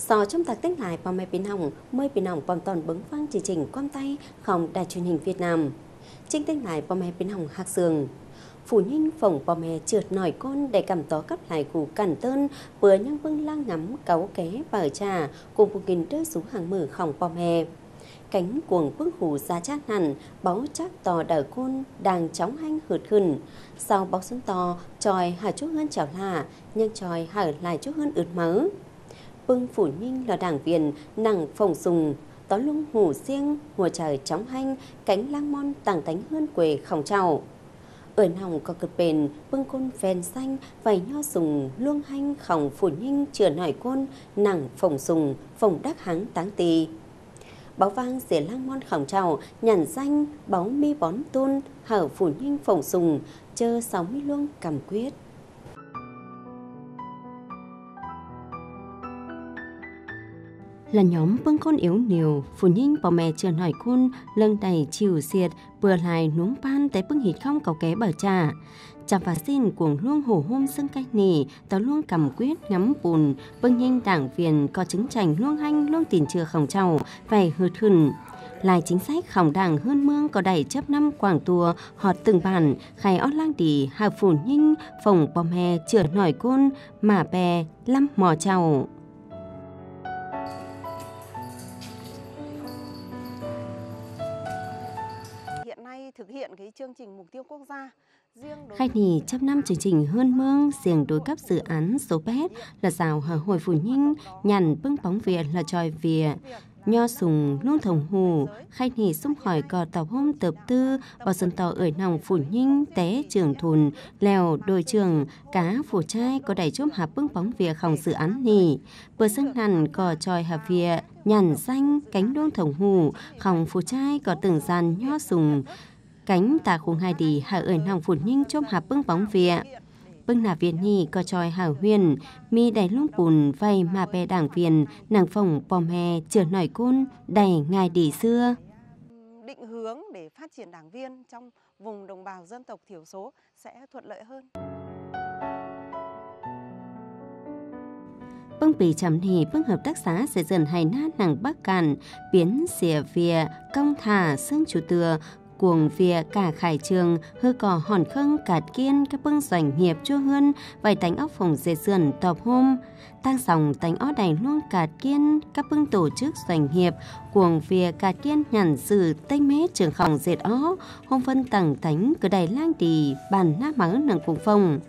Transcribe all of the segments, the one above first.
Sau trong tạc tích lại bom mê bình hỏng, mây bình hỏng bom toàn bứng vang chỉ trình quan tay không đài truyền hình Việt Nam. Chính tích lại bom mê bình hỏng hạc sường. Phủ nhìn phòng bom mê trượt nổi con để cảm tỏ cấp lại củ cản tơn, vừa nhang vương lang ngắm cáu ké và trà cùng một nghìn rơi xuống hàng mở khỏng bom mê cánh cuồng bức hủ ra chát hẳn, báu chắc tò đờ côn, đang chóng hanh hượt khẩn. Sau bóc xuân to tròi hà chút hơn chảo lạ, nhưng tròi hở lại chút hơn ướt mớ bưng phủ ninh là đảng viên nàng phòng sùng tó lung ngủ riêng mùa trời chóng hanh cánh lang mon tàng tánh hơn quề khòng trào ở nòng có cực bền bưng côn phèn xanh vài nho sùng luông hanh khòng phủ ninh chừa nổi côn nàng phòng sùng phòng đắc háng táng tì báo vang dìa lang mon khổng trào nhàn danh báo mi bón tôn hở phủ ninh phổng sùng chơ sáu mươi luông cầm quyết là nhóm bưng con yếu nhiều phụ nhìn bỏ mẹ chưa hỏi khôn lưng đầy chiều xiệt bừa lại nuống pan tới bưng hít không cầu ké bờ trà chạm và xin cuồng luông hổ hôm sưng cách nỉ tớ luôn cầm quyết ngắm bùn bưng nhanh đảng viên có chứng chành luông hanh luôn tiền chưa khổng trầu vầy hượt hừng lại chính sách khổng đảng hơn mương có đẩy chấp năm quảng tùa họ từng bản khai ót lang đi hà phủ nhinh phòng bò hè chữa nổi côn mà bè lăm mò trầu Khai thì trăm năm chương trình hơn mương xiềng đối cấp dự án số bét là rào hở hồi phủ nhinh, nhằn bưng bóng việt là tròi việt. Nho sùng luôn thồng hù, khai nì xung khỏi cò tàu hôm tập tư, bò sân tàu ở nòng phủ nhinh, té trường thùn, lèo, đồi trường, cá phủ trai có đẩy chốt hạp bưng bóng vỉa khổng dự án nì. vừa sân nằn cò tròi hạp vỉa, nhằn xanh, cánh đuông thồng hù, khổng phủ trai có từng gian nho sùng, cánh ta khung hai đi hà ẩn hàng phụt nhưng chôm hà bưng bóng vịa bưng nà viện nhi có tròi hảo huyền mi đầy lung bùn vay mà bè đảng viên nàng phòng bom hè chưa nổi côn đầy ngài đi xưa định hướng để phát triển đảng viên trong vùng đồng bào dân tộc thiểu số sẽ thuận lợi hơn. bưng bì chấm thì bưng hợp tác xã sẽ dần hay nát nàng bắc cạn biến xỉa vìa công thả xương chủ từa cuồng vía cả khải trường hư cỏ hòn khâng cạt kiên các bưng doanh nghiệp chưa hơn vài tánh óc phòng dê sườn tọp hôm tăng sòng tánh ó đầy luôn cạt kiên các bưng tổ chức doanh nghiệp cuồng vía cạt kiên nhàn sự tênh mế trường khổng dệt ó hôm phân tầng tánh cứ đầy lang đi bàn nát mắng nâng cùng phòng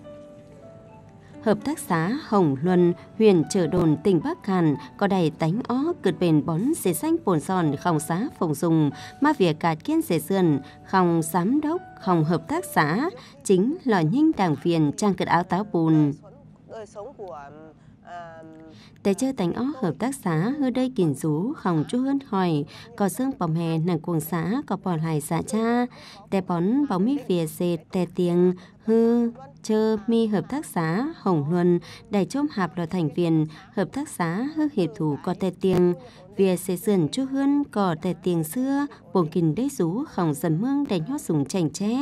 Hợp tác xã Hồng Luân, huyện Trở Đồn, tỉnh Bắc Cạn có đầy tánh ó cượt bền bón dế xanh bồn giòn khòng xá phòng dùng, ma việc cả kiên dế sườn, khòng giám đốc, khòng hợp tác xã, chính là nhinh đảng viên trang cật áo táo bùn. Đời sống của Tại chơi tánh ó hợp tác xá hư đây kỳnh rú khổng chú hơn hỏi có xương bòm hè nàng cuồng xá có bỏ lại dạ cha tè bón bóng mi phía dệt tè tiếng hư chơ mi hợp tác xá hồng luân đài chôm hạp là thành viên hợp tác xá hư hiệp thủ có tè tiếng vỉa sẽ dần chú hơn có tè tiền xưa buồn kình đế rú khổng dần mương đè nhót súng chảnh chẽ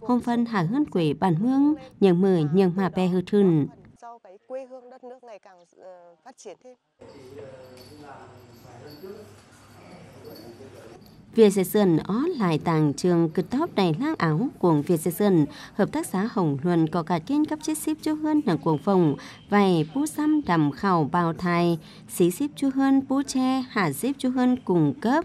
hôm phân hà hơn quỷ bản mương nhường mười nhường mà bè hư thừng quê hương đất nước ngày càng ờ, phát triển thêm. Việt Sê Sơn ó lại tàng trường cực top đầy lang áo cuồng Việt Sê Sơn, hợp tác xã Hồng Luân có cả kiên cấp chết ship chú hơn là cuồng phòng, vài bú xăm đầm khảo bào thai, xí ship chú hơn bú tre, hạ ship chú hơn cùng cấp,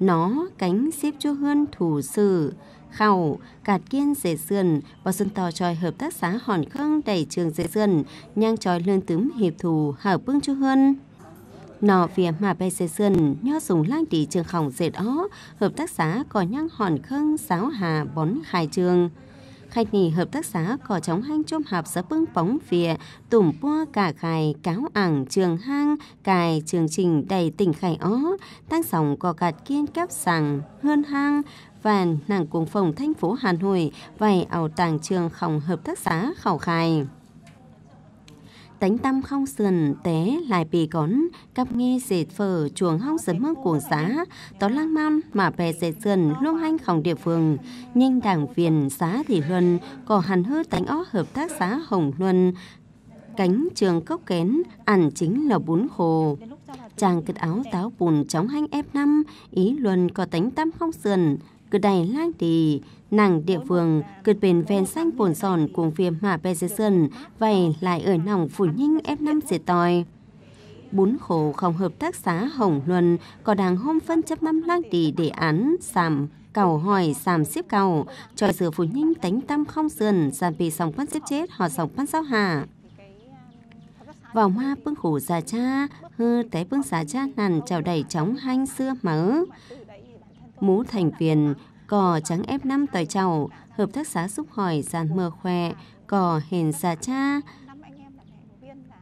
nó cánh xếp cho hơn thủ sử khảo cạt kiên dễ sườn bao dân tò tròi hợp tác xã hòn khương đẩy trường dễ sườn nhang tròi lươn tướng hiệp thù hở bưng cho hơn nọ phía mà bay dễ sườn nho dùng lang tỷ trường khổng dệt ó hợp tác xã có nhang hòn khương sáo hà bón khai trường khayni hợp tác xã cỏ chóng hang chôm hạp giá bưng phóng vỉa tủm bua cả khải cáo ảng trường hang cài trường trình đầy tỉnh khải ó tăng sòng cò cạt kiên cáp sàng hơn hang và nàng cuồng phòng thành phố Hà Nội vài ảo tàng trường khổng hợp tác xã khảo khai tánh tâm không sườn té lại bị cón cặp nghe dệt phở chuồng hóc dấn mức cuồng xã tó lang man mà bè dệt sườn luôn anh khổng địa phương nhưng đảng viên xã thì luân có hẳn hư tánh ó hợp tác xã hồng luân cánh trường cốc kén ẩn chính là bún khô chàng kết áo táo bùn chóng hanh ép năm ý luân có tánh tâm không sườn cứ đầy lang tì nàng địa phương cứ bên ven xanh bồn sòn cùng phía mà bè dê sơn vậy lại ở nòng phủ nhinh ép năm dệt tòi bún khổ không hợp tác xá Hồng Luân có đảng hôm phân chấp năm lang tỷ đề án giảm cầu hỏi giảm xếp cầu cho sửa phủ nhinh tánh tâm không sườn giảm vì sòng quan xếp chết họ sòng quan giáo hà vào hoa bưng khổ già cha hư té bưng già cha nằn chào đầy chóng hanh xưa mở mũ thành viên cò trắng ép năm tỏi chầu hợp tác xã xúc hỏi giàn mờ khoe cò hền xà cha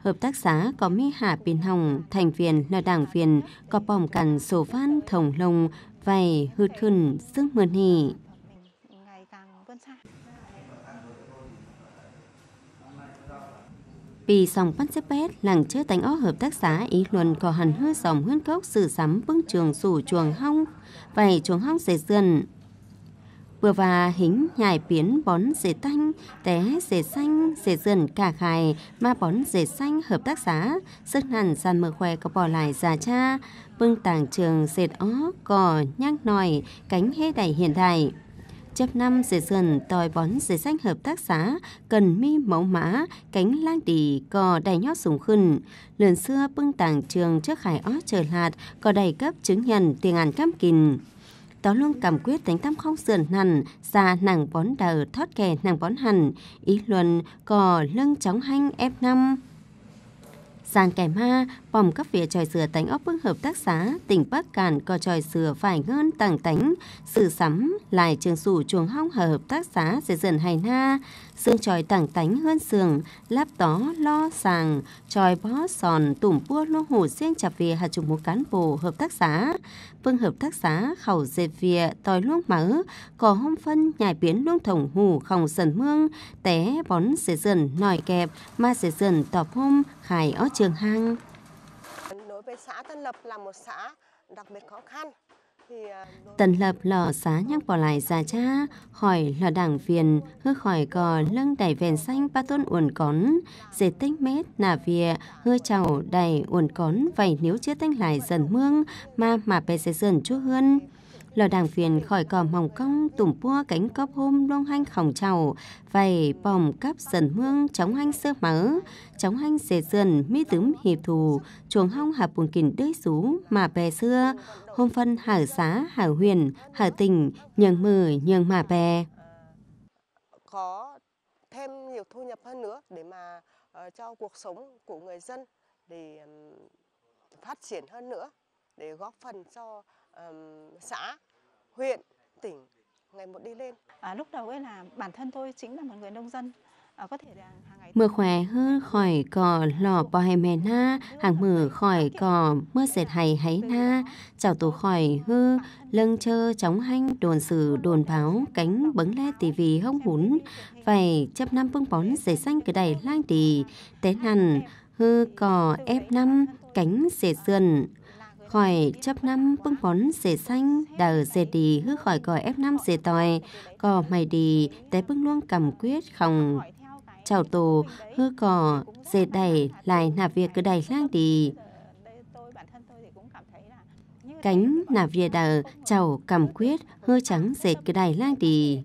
hợp tác xã có mi hạ bên hồng thành viên là đảng viên có bòm cằn sổ văn thồng lồng vầy hụt khẩn sức mượn hỉ Vì dòng bắt xếp bét, làng chưa tánh ó hợp tác xã ý luận có hẳn hư dòng huyên cốc sử sắm vương trường rủ chuồng hong, vầy chuồng hong dễ dườn. Vừa và hính nhài biến bón dễ tanh, té dễ xanh, dễ dườn cả khài, ma bón dễ xanh hợp tác xã, sức hẳn sàn mờ khoe có bỏ lại già cha, vương tàng trường dệt ó, cỏ, nhang nòi, cánh hê đầy hiện đại. Chấp năm dễ dần tòi bón dễ danh hợp tác xã, cần mi mẫu mã, cánh lang đỉ, cò đầy nhót sùng khun. Lần xưa bưng tảng trường trước khải ó trở lạt, cò đầy cấp chứng nhận tiền ngàn cam kình tớ luôn cảm quyết đánh tam không sườn hẳn, xa nàng bón đờ thoát kè nàng bón hẳn, ý luận cò lưng chóng hanh ép năm Sàn kẻ ma, bom các phía tròi sửa tánh ốc bức hợp tác xá tỉnh bắc cản có tròi sửa phải ngơn tàng tánh sử sắm lại trường sủ chuồng hong hở hợp tác xá sẽ dần hài na xương tròi tàng tánh hơn sườn láp tó lo sàng tròi bó sòn tủm bua lô hủ riêng chạp về hạt trùng một cán bộ hợp tác xá vương hợp tác xá khẩu dệt vỉa tòi luông mỡ cỏ hông phân nhài biến luông thổng hủ khổng sần mương té bón sẽ dần nòi kẹp ma sẽ dần tọp hôm khải ó trường hang với xã Tân Lập là một xã đặc biệt khó khăn. Thì... À, Tân Lập lò xá nhắc bỏ lại già cha, hỏi lò đảng viên hư khỏi cò lưng đẩy vèn xanh ba tôn uồn cón, dệt tinh mết nà vía hư chầu đầy uồn cón vầy nếu chưa tinh lại dần mương mà mà bè sẽ dần chú hơn lò đảng viên khỏi cò mỏng cong tùm pua cánh cóp hôm đông hanh khổng trào vầy bòm cắp dần mương chóng hanh sơ mớ chóng hanh dề dần mi tứng hiệp thù chuồng hong hà buồn kìn đới rú mà bè xưa hôm phân hà xá hà huyền hà tình nhường mử nhường mà bè có thêm nhiều thu nhập hơn nữa để mà uh, cho cuộc sống của người dân để um, phát triển hơn nữa để góp phần cho xã huyện tỉnh ngày một đi lên à, lúc đầu ấy là bản thân tôi chính là một người nông dân à, có thể là hàng ngày mưa khỏe hư khỏi cỏ lò bò hay mè na hàng mử khỏi cỏ mưa dệt hay háy na chào tù khỏi hư lâng chơ chóng hanh đồn sử đồn báo cánh bấng le vì hông hún vầy chấp năm bưng bón dề xanh cứ đầy lang tì té nằn hư cỏ ép năm cánh dề sườn khỏi chấp năm bưng bón dễ xanh đờ dễ đi hư khỏi còi ép năm dễ tòi cò mày đi té bưng luông cầm quyết không chào tù hư cò dễ đẩy lại nạp việc cứ đẩy lang đi cánh nạp việc đờ chào cầm quyết hư trắng dệt cứ đẩy lang đi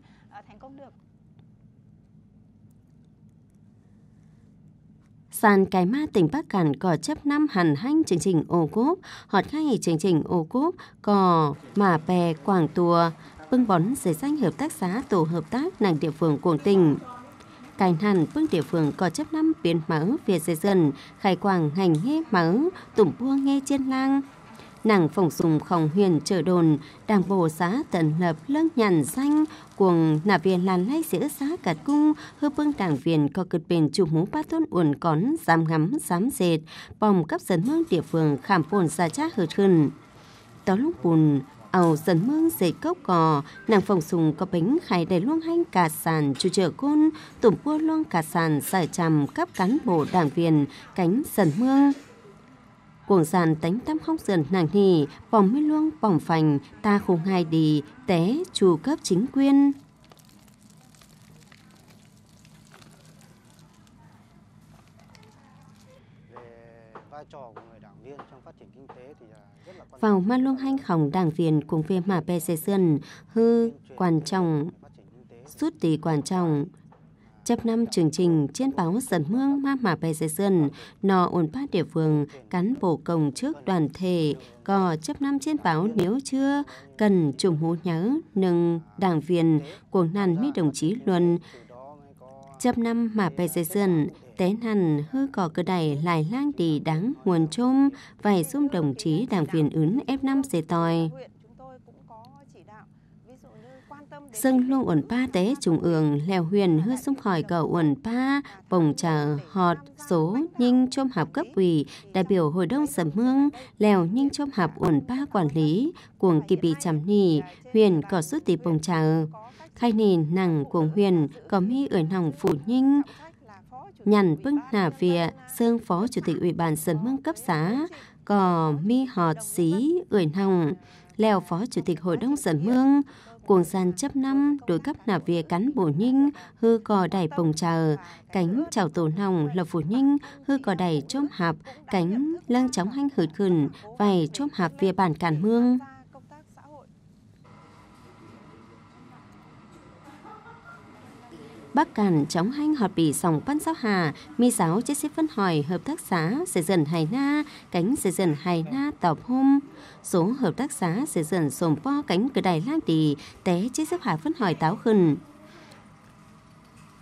sàn cái ma tỉnh Bắc Cản có chấp năm hẳn hanh chương trình ô cốp, họt hay chương trình ô cốp, có mà bè, quảng tùa, bưng bón giấy danh hợp tác xã tổ hợp tác nàng địa phương của tỉnh. Cái hẳn bưng địa phương có chấp năm biến mở về dây dân, khai quảng hành nghe mở tủng buông nghe trên lang, nàng phòng sùng khổng huyền trở đồn đảng bồ xá tận lập lớp nhàn xanh cuồng nà viên làn lay giữa xá cạt cung hư bưng đảng viên có cực bền chủ mũ ba thôn uẩn cón dám ngắm dám dệt bòm cấp dân mương địa phương khảm phồn xa chát hợt hơn đó lúc bùn ẩu dần mương dệt cốc cò nàng phòng sùng có bánh khai đầy luông hanh cả sàn chủ trợ côn tủm cua luông cả sàn giải trầm cấp cán bộ đảng viên cánh dần mương cuồng giàn tánh tăm khóc dần nàng nỉ, vòng mi luông vòng phành, ta không hai đi, té chủ cấp chính quyền Vào ma luông hanh khổng đảng viên cùng về mà bè xe sơn, hư, quan trọng, rút tỷ quan trọng, Chấp năm chương trình trên báo dân mương ma mà bè dây dân, nọ ổn bát địa phương, cán bộ công chức đoàn thể, có chấp năm trên báo nếu chưa, cần trùng hú nhớ, nâng đảng viên, cuộc nàn mỹ đồng chí luân, chấp năm mà bè dây dân, té nằn hư cỏ cơ đẩy lại lang đi đáng nguồn chôm vài xung đồng chí đảng viên ứng F5 dây tòi dâng lu uẩn pa tế trùng ường leo huyền hư xung khỏi cầu uẩn pa bồng trà họt số nhưng chôm hạp cấp ủy đại biểu hội đông sầm mương leo nhưng chôm hạp uẩn pa quản lý cuồng kỳ bị chằm nì huyền cỏ suốt tỷ bồng trà khai nền nằng cuồng huyền có mi ở nòng phủ nhinh nhằn bưng nà vịa sương phó chủ tịch ủy ban sầm mương cấp xã cò mi họt xí ưỡi nòng leo phó chủ tịch hội đông sầm mương cuồng gian chấp năm đối cấp nà vía cắn bổ nhinh hư cò đẩy bồng chờ cánh chào tổ nòng lập phủ nhinh hư cò đẩy chôm hạp cánh lăng chóng hanh hượt khẩn vài chôm hạp vía bản cản mương Bắc Cản chóng hanh họt bì sòng pan giáo hà, mi giáo chế sĩ phân hỏi hợp tác xã sẽ dần hài na, cánh sẽ dần hài na tàu hôm. Số hợp tác xã sẽ dần sồm po cánh cửa đài lang tì, té chế sĩ hà phân hỏi táo khẩn.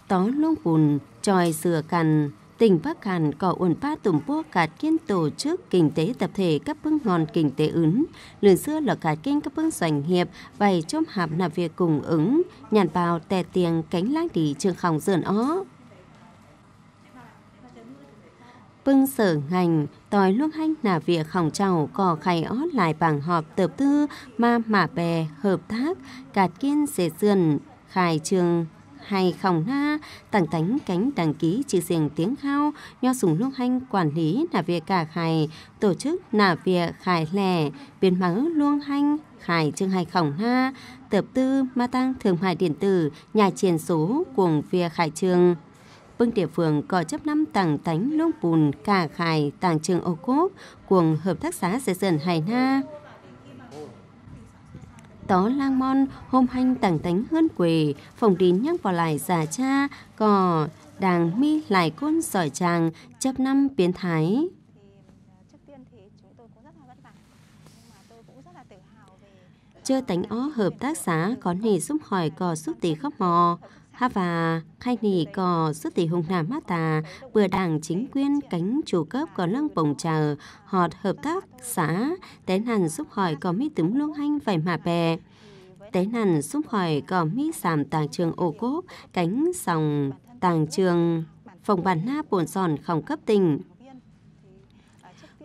Tó luôn bùn, tròi sửa cằn, tỉnh Bắc Hàn có ổn phá tùm bố cả kiên tổ chức kinh tế tập thể các bưng ngọn kinh tế ứng. Lần xưa là cả kiên các bưng doanh nghiệp vậy chôm hạp là việc cùng ứng, nhàn bào tè tiền cánh láng đi trường khòng dườn ó. Bưng sở ngành, tòi luôn hành là việc khổng trào có khai ó lại bảng họp tập tư ma mả bè hợp tác, cạt kiên dễ dườn, khai trường hay không ha tặng tánh cánh đăng ký chỉ riêng tiếng hao nho sùng nước hành quản lý là việc cả khai tổ chức là việc khai lẻ biến mắng luông hành khai chương hay khổng ha tập tư ma tăng thương mại điện tử nhà triển số cùng việc khai trường vương địa phương có chấp năm tàng tánh lông bùn cả khai tàng trường ô cốp cuồng hợp tác xã xây dựng hài na tó lang mon hôm hanh tàng tánh hơn quỷ phòng đín nhắc vào lại giả cha cò đàng mi lại côn giỏi chàng chấp năm biến thái chưa tánh ó hợp tác xá có nề giúp hỏi cò giúp tí khóc mò và khai nị cò sức tỷ hùng nam mát tà, bừa đảng chính quyền cánh chủ cấp có lăng bồng chờ, họt hợp tác, xã, té nàn giúp hỏi có mi tấm luông hanh vài mà bè. Té nàn giúp hỏi có mi giảm tàng trường ô cốp, cánh sòng tàng trường, phòng bản na bổn giòn không cấp tình,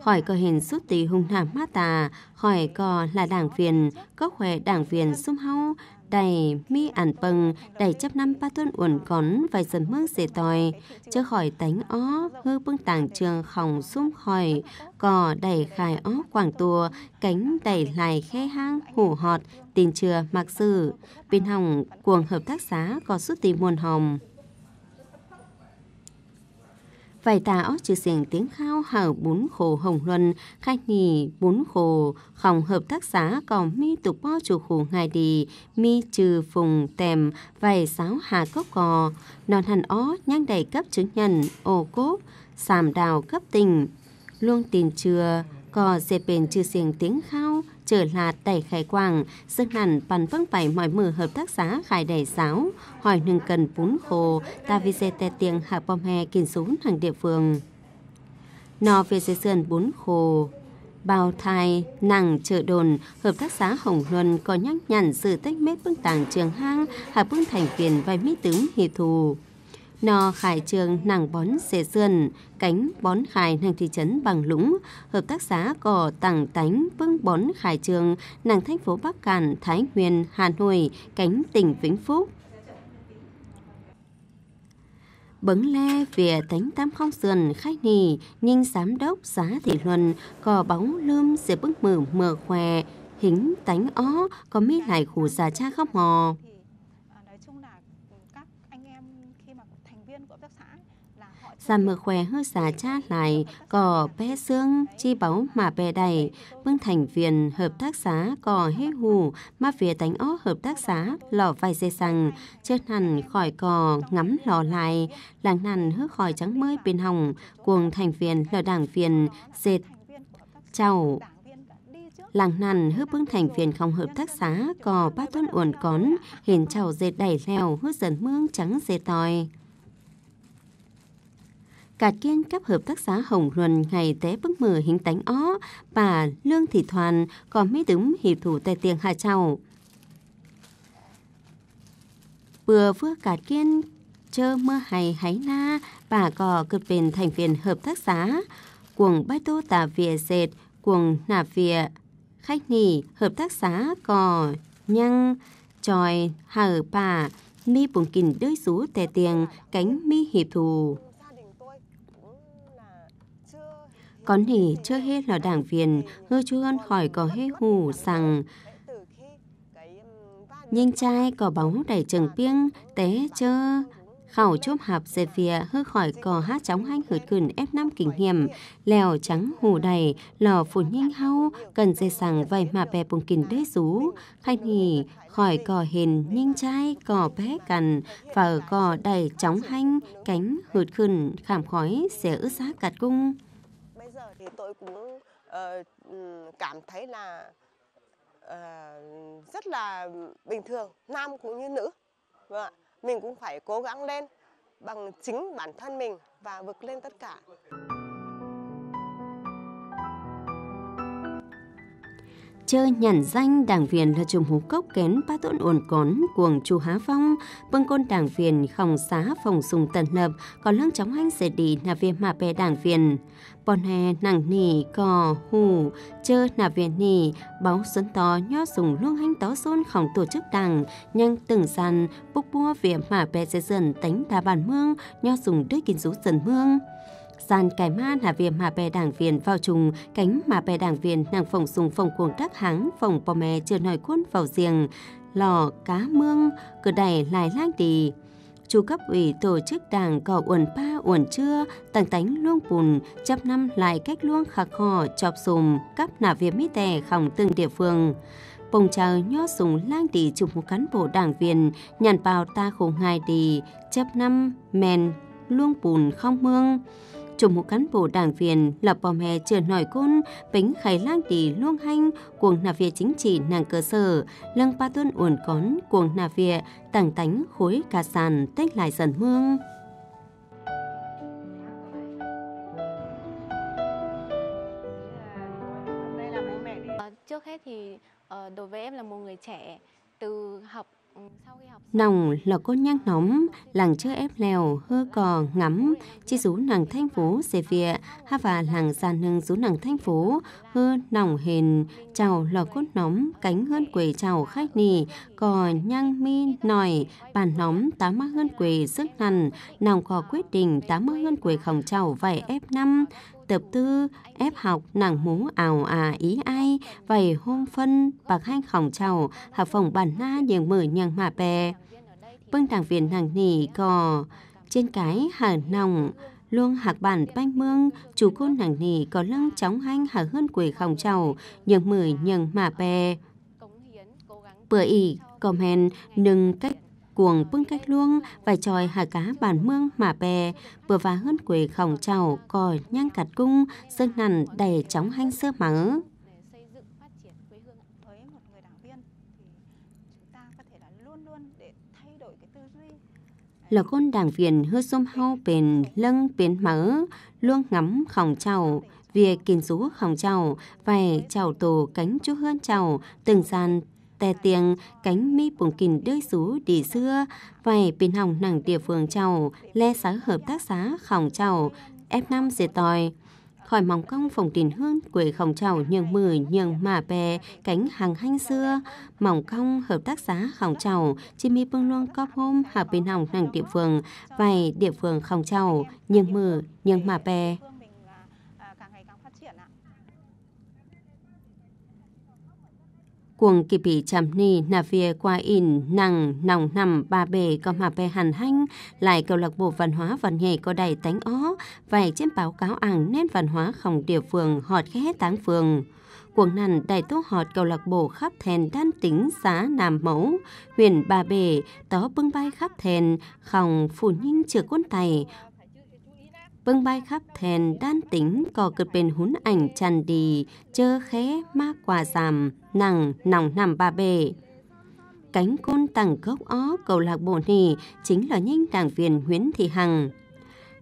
hỏi có hình xuất tỷ hùng nam mát tà, hỏi có là đảng viên, có khỏe đảng viên xung hau, đầy mi ản bằng đầy chấp năm ba tuân uẩn cón vài dần mương dễ tòi chưa khỏi tánh ó hư bưng tảng trường khổng xung khỏi cò đầy khai ó quảng tùa cánh đầy lại khe hang hủ họt tiền chừa mặc sử bên hồng cuồng hợp tác xá có suốt tìm muôn hồng Vải táo chữ xỉn tiếng khao hở bún khổ hồng luân, khai nhì bún khổ, khổng hợp tác xã còn mi tục bo chủ khổ ngài đi, mi trừ phùng tèm, vải sáo hà cốc cò, non hành ó nhang đầy cấp chứng nhận, ô cốt, sàm đào cấp tình, luông tiền chừa, cò dẹp bền chữ xỉn tiếng khao, trở là đẩy khai quang, sức nản bàn văng bảy mọi mở hợp tác xã khai đẩy giáo, hỏi nâng cần bún khô, ta vi dê tè tiếng hạ bom hè kinh súng hàng địa phương. Nó về dây sườn bốn khô, Bao thai, nàng chợ đồn, hợp tác xã Hồng Luân có nhắc nhằn sự tách mết bưng tàng trường hang, hạ bưng thành viên vài mỹ tướng hì thù nò khải trường nàng bón xe sườn, cánh bón khải nàng thị trấn bằng lũng, hợp tác xã cỏ tảng tánh vương bón khải trường nàng thành phố Bắc Cạn, Thái Nguyên, Hà Nội, cánh tỉnh Vĩnh Phúc bấn le về tánh tam không sườn khai nì nhưng giám đốc xã thị luân cò bóng lươm sẽ bức mử mờ khỏe hính tánh ó có mi lại khủ già cha khóc hò Giàn mở khỏe hư giá cha lại, cỏ bé xương, chi báu mà bè đầy, bưng thành viên hợp tác xã cỏ hế hù, mà phía tánh ó hợp tác xã lò vai dê rằng, chết hẳn khỏi cỏ ngắm lò lại, làng nằn hư khỏi trắng mới bên hồng, cuồng thành viên lò đảng viên, dệt, chào làng nằn hứa bưng thành phiền không hợp tác xá cò ba tuân uồn cón hiền chầu dệt đẩy leo hứa dần mương trắng dệt tòi cả kiên cấp hợp tác xã Hồng Luân ngày té bức mờ hình tánh ó và lương thị thoàn còn mấy đứng hiệp thủ tại tiền hạ chào. Vừa vừa cả kiên chơ mưa hay hái na bà cò cực bền thành viên hợp tác xã cuồng bái tô tà vỉa dệt cuồng nạp vỉa khách nỉ hợp tác xã cò nhăng tròi hở ở bà mi bùng kình đới rú tè tiền cánh mi hiệp thù có thể chưa hết là đảng viên hư chuôn khỏi có hê hù rằng nhưng trai có bóng đầy trường piêng té chơ khảo chốp hạp dề vía hư khỏi cò hát chóng hanh hợt cườn ép năm kinh hiểm lèo trắng hù đầy lò phù nhanh hau cần dây sàng vầy mà bè bùng kìn đế rú khai nhì khỏi cò hiền nhanh trai cò bé cằn và cò đầy chóng hanh cánh hợt khẩn khảm khói sẽ ướt giá cạt cung giờ thì tôi cũng uh, cảm thấy là uh, rất là bình thường nam cũng như nữ vâng mình cũng phải cố gắng lên bằng chính bản thân mình và vực lên tất cả chơi nhản danh đảng viên là chùm hú cốc kén ba tộn ồn cón cuồng chu há phong bưng côn đảng viên khòng xá phòng sùng tần lập có lương chóng anh sẽ đi là viên mà bè đảng viên bọn hè nặng nỉ cò hù chơ là viên nỉ báo xuân to nho sùng luôn hanh tó xôn khổng tổ chức đảng nhanh từng sàn búc bua viện mà bè sẽ dần tánh đà bản mương nho sùng đứa kiến rú dần mương gian cải man hà viêm hà bè đảng viên vào trùng cánh mà bè đảng viên nàng phòng dùng phòng cuồng đắc háng phòng bò mè chưa nói cuốn vào giềng lò cá mương cửa đẩy lại lang đi chủ cấp ủy tổ chức đảng cỏ uẩn pa uẩn chưa tăng tánh luông bùn chấp năm lại cách luông khạc hò chọp sùm cắp nả viêm mít tè khỏng từng địa phương bông trào nhó súng lang đi chụp một cán bộ đảng viên nhàn bào ta khổ ngài đi chấp năm men luông bùn không mương chủ một cán bộ đảng viên là bom hè chưa nổi côn bánh khai lang tỷ luông hanh cuồng nà việt chính trị nàng cơ sở lăng ba tuân uồn cón cuồng nà việt tảng tánh khối cà sàn tách lại dần mương trước hết thì ờ, đối với em là một người trẻ từ học Nòng là cô nhang nóng, làng chơi ép lèo, hơ cò, ngắm, chi rú nàng thanh phố, xề vịa, ha và làng già nương rú nàng thanh phố, hơ nòng hền, chào lò cốt nóng, cánh hơn quầy chào khách nì, cò nhang mi, nòi, bàn nóng, tám mắc hơn quầy sức nằn, nòng cò quyết định tám mắc hơn quầy khổng chào vải ép năm, tập tư ép học nàng muốn ảo à ý ai vậy hôn phân bạc hai khổng chầu hợp phòng bản na những mở nhàng mà bè bưng đảng viên nàng nỉ cò trên cái hà nòng luôn hạc bản banh mương chú côn nàng nỉ có lưng chóng hanh hà hơn quỷ khổng chầu những mở nhàng mà bè bữa ỉ comment nâng cách cuồng bưng cách luông và tròi hà cá bản mương mà bè vừa và hơn quỷ khổng trào còi nhang cạt cung sơn nằn đầy chóng hanh sơ mắng là con đảng viên hư xôm hao bền lâng bền mỡ luôn ngắm khổng trào việc kiến rú khổng trào vài trào tổ cánh chú hơn trào từng gian tè tiếng cánh mi buồn kìn đơi xú đi xưa vài pin hồng nàng địa phương chầu le xá hợp tác xá khổng chầu ép năm dệt tòi khỏi móng cong phòng tiền hương quê khổng chầu nhường mười nhường mà bè cánh hàng hanh xưa mỏng cong hợp tác xã khổng chầu chim mi bưng luông cóp hôm hà bên hồng nàng địa phương vài địa phương khổng chầu nhường mười nhường mà bè cuồng kỳ bị chạm ni nà vía qua in nàng nòng nằm ba bề có mà bè hàn hanh lại câu lạc bộ văn hóa văn nghệ có đầy tánh ó vài trên báo cáo ảng nên văn hóa không địa phương họt khé táng phường cuồng nằn đại tố họt câu lạc bộ khắp thèn đan tính xá nam mẫu huyền ba bể tó bưng bay khắp thèn khòng phủ nhinh chữa quân tài vương bay khắp thèn đan tính có cực bền hún ảnh tràn đi chơ khé ma quà giảm nằng nòng nằm ba bề cánh côn tàng gốc ó cầu lạc bộ nì chính là nhanh đảng viên Nguyễn Thị Hằng.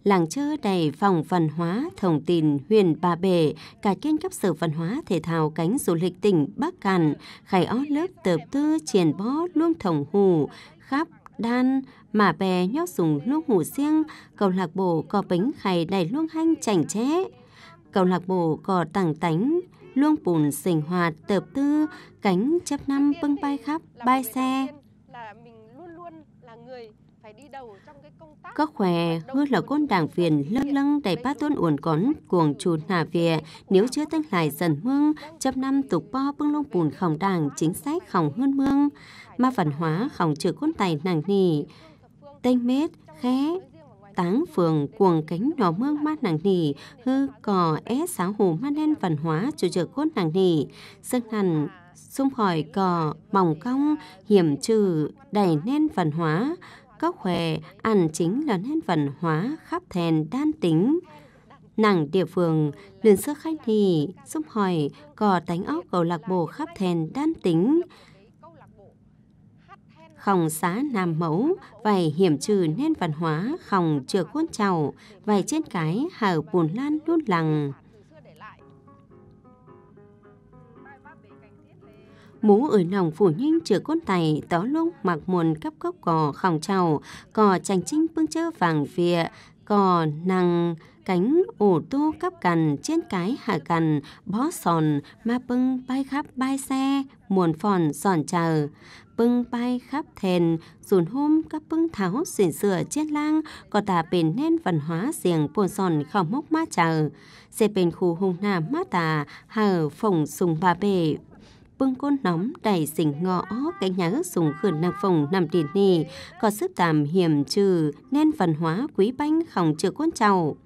Làng chơ đầy phòng văn hóa thông tin huyền Ba Bể, cả kiên cấp sở văn hóa thể thao cánh du lịch tỉnh Bắc Cạn, khai ó lớp tập tư triển bó luông thồng hù, khắp đan mà bè nhóc dùng luôn ngủ riêng cầu lạc bộ có bánh khay đầy luôn hanh chảnh chẽ cầu lạc bộ có tảng tánh luôn bùn sinh hoạt tập tư cánh chấp năm bưng bay khắp bay xe có khỏe hứa là con đảng viên lâng lâng đầy ba tuôn uồn cón cuồng chùn hà vỉa nếu chưa tăng lại dần mương chấp năm tục po bưng lông bùn khổng đảng chính sách khổng hơn mương ma văn hóa khổng trừ côn tài nàng nỉ tênh mết khé táng phường cuồng cánh nò mương mát nàng nỉ hư cò é sáng hồ mát nên văn hóa chủ trợ cốt nàng nỉ sân hẳn xung khỏi cò mỏng cong hiểm trừ đẩy nên văn hóa cốc khỏe ăn chính là nên văn hóa khắp thèn đan tính nàng địa phương liền sức khách thì xung hỏi cò tánh óc cầu lạc bộ khắp thèn đan tính khòng xá nam mẫu vài hiểm trừ nên văn hóa khòng chừa quân trầu vài trên cái hở bùn lan đun lằng mũ ở lòng phủ nhanh chữa cốt tài tó lúc mặc muồn cắp cốc cò khòng trầu cò chành chinh bưng chơ vàng vịa cò nằng cánh ổ tô cắp cằn trên cái hạ cằn bó sòn ma bưng bay khắp bay xe muồn phòn sòn chờ bưng bay khắp thèn dùn hôm các bưng tháo xỉn sửa chết lang có tà bền nên văn hóa riêng buồn giòn khảo mốc má chờ xe bên khu hùng nam má tà hở phòng sùng ba bể bưng côn nóng đầy xỉnh ngõ cái nhớ sùng khẩn năng phòng nằm tiền nì có sức tạm hiểm trừ nên văn hóa quý banh không chưa côn chầu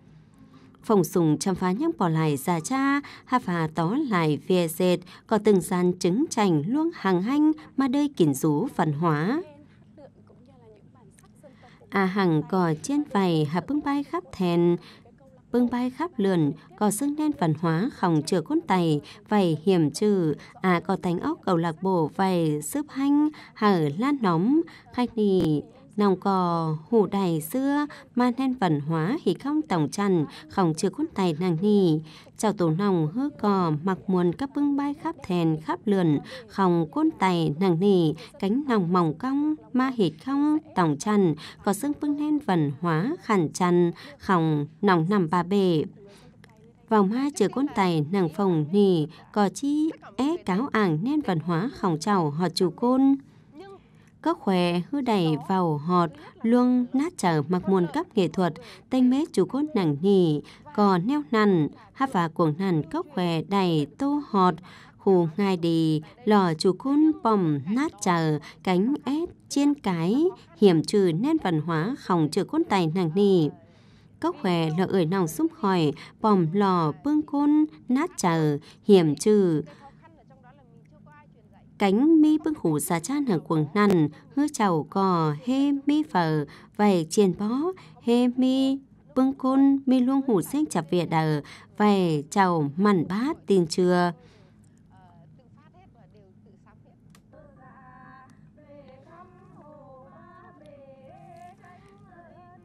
Phòng sùng chăm phá nhắc bỏ lại già cha, hạ phá tó lại về dệt, có từng gian trứng chành luôn hàng hanh mà đây kín rú văn hóa. À hằng cò trên vầy hạ bưng bay khắp thèn, bưng bay khắp lườn, có xương đen văn hóa khòng chừa côn tày, vầy hiểm trừ, à có tánh ốc cầu lạc bộ vầy sướp hanh, hở lan nóng, khách đi nòng cò hủ đầy xưa mà nên văn hóa thì không tổng trần không chưa cuốn tay nàng nì chào tổ nòng hứa cò mặc muôn các bưng bay khắp thèn khắp lườn không cuốn tay nàng nì cánh nòng mỏng cong ma hịt không tổng trần có xương bưng nên văn hóa khản trần không nòng nằm ba bể vòng ma chứa côn tài nàng phòng nì có chi é cáo ảng nên văn hóa khổng chào họ chủ côn các khỏe hư đẩy vào họt luông nát trở mặc muôn cấp nghệ thuật tênh mế chủ cốt nặng nỉ cò neo nằn hát và cuồng nằn các khỏe đẩy tô họt khu ngai đi lò chủ côn bòm nát chờ cánh ép trên cái hiểm trừ nên văn hóa khổng trừ côn tài nặng nỉ cốc khỏe là ở nòng xúc khỏi bòm lò bương côn nát chờ hiểm trừ cánh mi bưng hủ xà chan hàng cuồng nằn hứa chầu cò hê mi phở vầy chiền bó hê mi bưng côn mi luông hủ xanh chạp vỉa đờ vầy chầu mặn bát tin chưa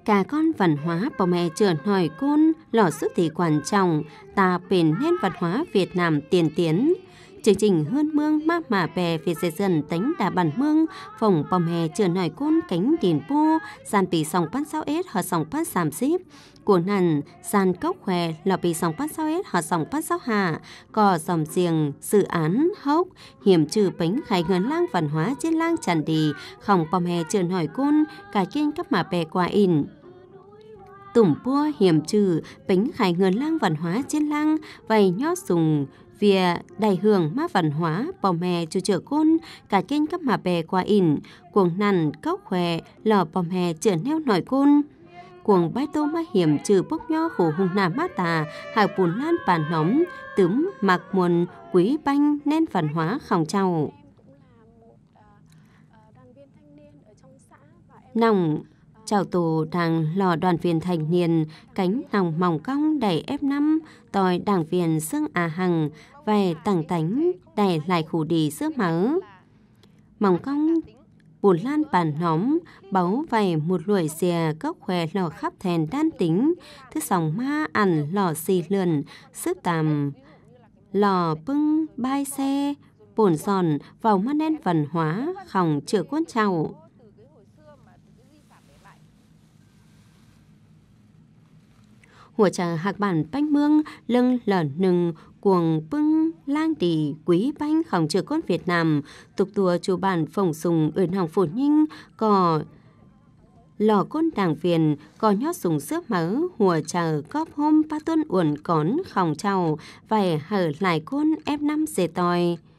cả con văn hóa bò mẹ trưởng hỏi côn lò sức thì quan trọng ta bền nên văn hóa Việt Nam tiền tiến chương trình hơn mương ma mà bè về dây dân tánh đà bản mương phòng bom hè chờ nải côn cánh đền bô sàn tỷ sòng pan sao ết hoặc sòng pan sàm xíp của nằn sàn cốc khỏe lọ bì sòng pan sao ết hoặc sòng pan sao hạ cò dòng giềng dự án hốc hiểm trừ bánh khai ngân lang văn hóa trên lang tràn đi phòng bom hè chờ nải côn cả kiên cấp mà bè qua in tủm pua hiểm trừ bánh khai ngân lang văn hóa trên lang vầy nhót dùng vì đại hưởng má văn hóa bò mè chủ trở côn cả kênh các mà bè qua in cuồng nằn cốc khỏe lò bò mè trở neo nổi côn cuồng bái tô má hiểm trừ bốc nho khổ hùng nà má tà hạc bùn lan bàn nóng tửm mặc muồn quý banh nên văn hóa khòng trào nòng chào tù đảng lò đoàn viên thành niên cánh nòng mỏng cong đẩy F5 tòi đảng viên xương à hằng về tảng tánh để lại khủ đi giữa máu. Mỏng cong bùn lan bàn nóm báu về một lưỡi xìa cốc khỏe lò khắp thèn đan tính thứ sòng ma ẩn lò xì lườn sức tầm lò bưng bai xe bổn giòn vào mắt đen văn hóa khòng chữa quân trào trà bản bánh mương lưng lở nừng cuồng bưng lang tỷ quý bánh khổng trừ cốt Việt Nam tục tùa chủ bản phổng sùng ươn hỏng phủ nhinh cỏ lò côn đảng viên có nhót sùng sức mớ hùa trà cóp hôm ba tuân uẩn cón khòng trầu vài hở lại côn ép năm dề tòi